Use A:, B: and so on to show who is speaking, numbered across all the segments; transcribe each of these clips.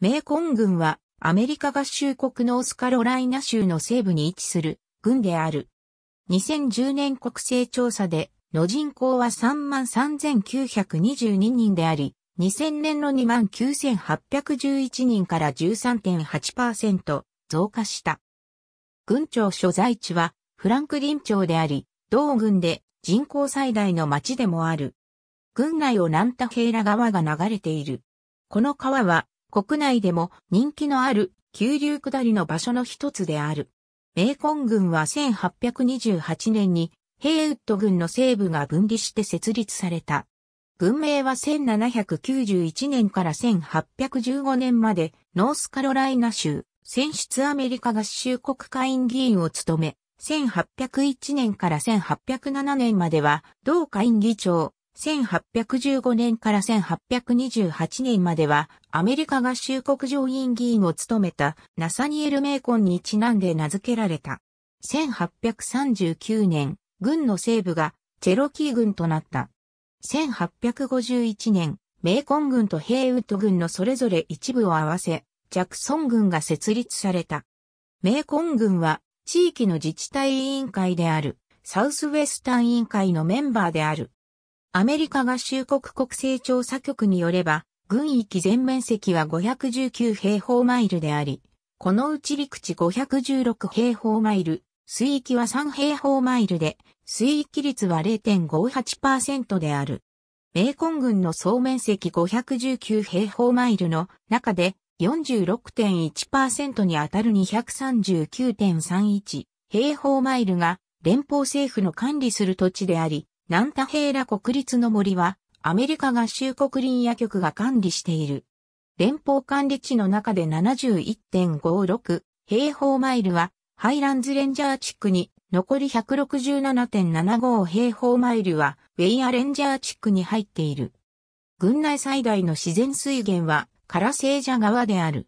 A: メーコン軍はアメリカ合衆国ノースカロライナ州の西部に位置する軍である。2010年国勢調査での人口は33,922人であり、2000年の29,811人から13.8%増加した。軍庁所在地はフランクリン町であり、同軍で人口最大の町でもある。軍内をナンタヘイラ川が流れている。この川は国内でも人気のある急流下りの場所の一つである。メーコン軍は1828年にヘイウッド軍の西部が分離して設立された。軍名は1791年から1815年までノースカロライナ州、選出アメリカ合衆国会員議員を務め、1801年から1807年までは同会員議長、1815年から1828年まではアメリカ合衆国上院議員を務めたナサニエル・メイコンにちなんで名付けられた。1839年、軍の西部がチェロキー軍となった。1851年、メイコン軍とヘイウッド軍のそれぞれ一部を合わせ、ジャクソン軍が設立された。メイコン軍は地域の自治体委員会であるサウスウェスタン委員会のメンバーである。アメリカ合衆国国勢調査局によれば、軍域全面積は519平方マイルであり、このうち陸地516平方マイル、水域は3平方マイルで、水域率は0.58%である。米根軍の総面積519平方マイルの中で46.1%に当たる239.31平方マイルが連邦政府の管理する土地であり、ナンタヘーラ国立の森は、アメリカ合衆国林野局が管理している。連邦管理地の中で71.56平方マイルは、ハイランズレンジャー地区に、残り167.75平方マイルは、ウェイアレンジャー地区に入っている。郡内最大の自然水源は、カラセージャ川である。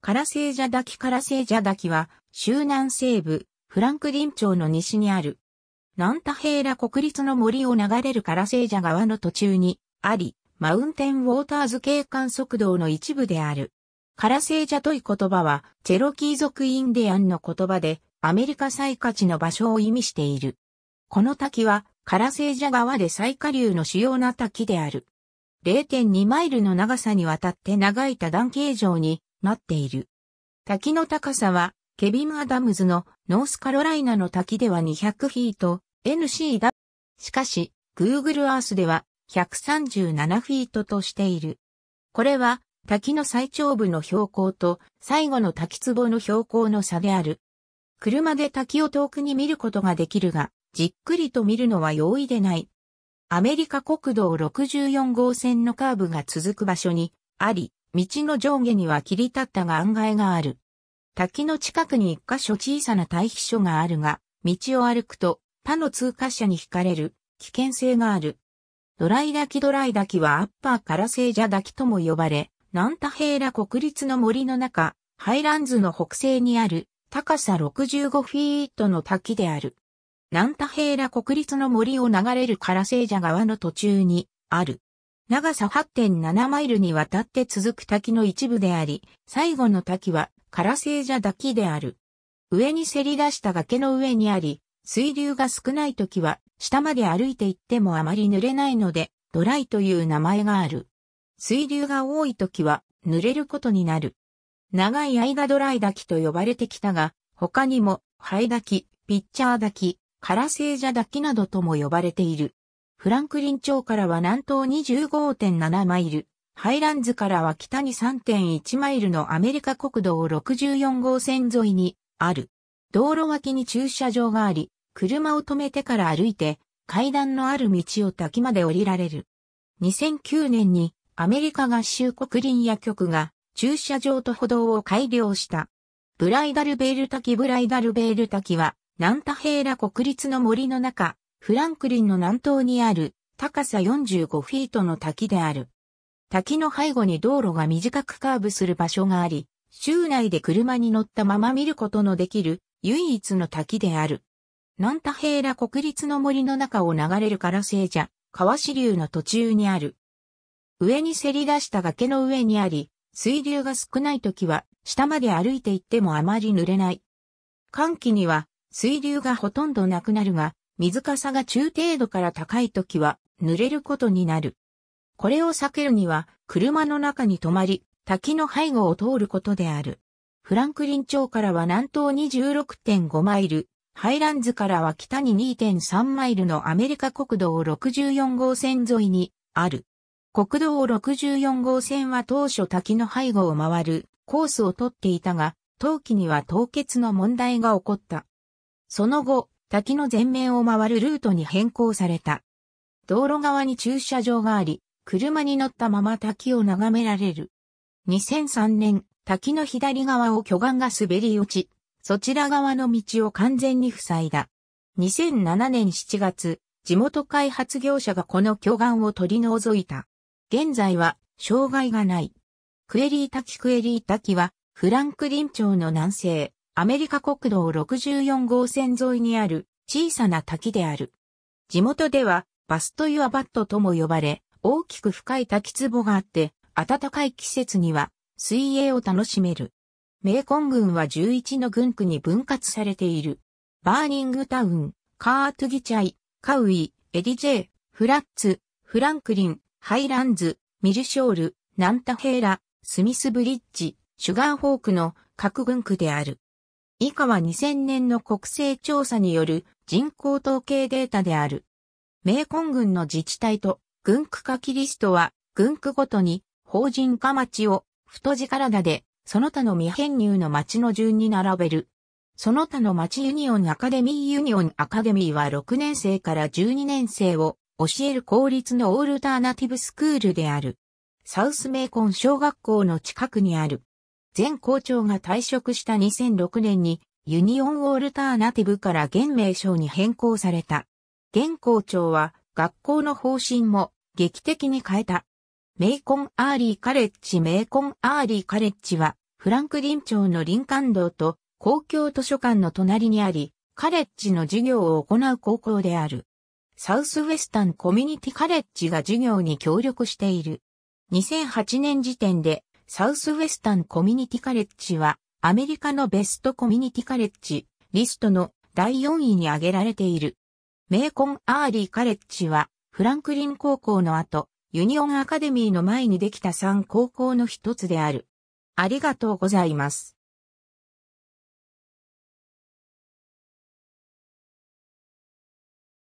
A: カラセージャ滝カラセージャ滝は、州南西部、フランクリン町の西にある、南ヘ平ラ国立の森を流れるカラセージャ川の途中にあり、マウンテンウォーターズ景観速道の一部である。カラセージャという言葉は、チェロキー族インディアンの言葉で、アメリカ最下地の場所を意味している。この滝は、カラセージャ川で最下流の主要な滝である。0.2マイルの長さにわたって長い多段形状になっている。滝の高さは、ケビン・アダムズのノースカロライナの滝では200フィート、NC だ。しかし、Google Earth では137フィートとしている。これは滝の最長部の標高と最後の滝壺の標高の差である。車で滝を遠くに見ることができるが、じっくりと見るのは容易でない。アメリカ国道64号線のカーブが続く場所にあり、道の上下には切り立った岩崖がある。滝の近くに一箇所小さな堆肥所があるが、道を歩くと他の通過者に惹かれる危険性がある。ドライダキドライダキはアッパーから聖者ャキとも呼ばれ、ナンタヘーラ国立の森の中、ハイランズの北西にある高さ65フィートの滝である。ナンタヘーラ国立の森を流れるカラセージャ川の途中にある。長さ8.7マイルにわたって続く滝の一部であり、最後の滝はカラセージャ滝である。上にせり出した崖の上にあり、水流が少ない時は、下まで歩いて行ってもあまり濡れないので、ドライという名前がある。水流が多い時は、濡れることになる。長い間ドライ滝と呼ばれてきたが、他にも、ハイ滝、ピッチャー滝、カラセージャ滝などとも呼ばれている。フランクリン町からは南東25.7マイル、ハイランズからは北に3.1マイルのアメリカ国道64号線沿いにある。道路脇に駐車場があり、車を止めてから歩いて、階段のある道を滝まで降りられる。2009年にアメリカ合衆国林野局が駐車場と歩道を改良した。ブライダルベール滝ブライダルベール滝は、南太平らラ国立の森の中、フランクリンの南東にある高さ45フィートの滝である。滝の背後に道路が短くカーブする場所があり、州内で車に乗ったまま見ることのできる唯一の滝である。ナンタヘーラ国立の森の中を流れるカラセージャ、川支流の途中にある。上にせり出した崖の上にあり、水流が少ない時は、下まで歩いて行ってもあまり濡れない。寒気には、水流がほとんどなくなるが、水かさが中程度から高い時は、濡れることになる。これを避けるには、車の中に止まり、滝の背後を通ることである。フランクリン町からは南東に16.5マイル、ハイランズからは北に2.3マイルのアメリカ国道64号線沿いにある。国道64号線は当初滝の背後を回るコースをとっていたが、冬季には凍結の問題が起こった。その後、滝の前面を回るルートに変更された。道路側に駐車場があり、車に乗ったまま滝を眺められる。2003年、滝の左側を巨岩が滑り落ち、そちら側の道を完全に塞いだ。2007年7月、地元開発業者がこの巨岩を取り除いた。現在は、障害がない。クエリー滝クエリー滝は、フランクリン町の南西、アメリカ国道64号線沿いにある小さな滝である。地元では、バスト・ユア・バットとも呼ばれ、大きく深い滝壺があって、暖かい季節には水泳を楽しめる。メーコン郡は11の郡区に分割されている。バーニングタウン、カートギチャイ、カウイ、エディジェイ、フラッツ、フランクリン、ハイランズ、ミルショール、ナンタヘーラ、スミスブリッジ、シュガーホークの各郡区である。以下は2000年の国勢調査による人口統計データである。メーコン郡の自治体と郡区化キリストは郡区ごとに法人化町を太字体でその他の未編入の町の順に並べる。その他の町ユニオンアカデミーユニオンアカデミーは6年生から12年生を教える公立のオールターナティブスクールである。サウスメイコン小学校の近くにある。前校長が退職した2006年にユニオンオールターナティブから現名称に変更された。現校長は学校の方針も劇的に変えた。メイコンアーリーカレッジメイコンアーリーカレッジはフランクリン町の林間道と公共図書館の隣にあり、カレッジの授業を行う高校である。サウスウェスタンコミュニティカレッジが授業に協力している。2008年時点で、サウスウェスタンコミュニティカレッジは、アメリカのベストコミュニティカレッジ、リストの第4位に挙げられている。メーコン・アーリー・カレッジは、フランクリン高校の後、ユニオン・アカデミーの前にできた3高校の一つである。ありがとうございます。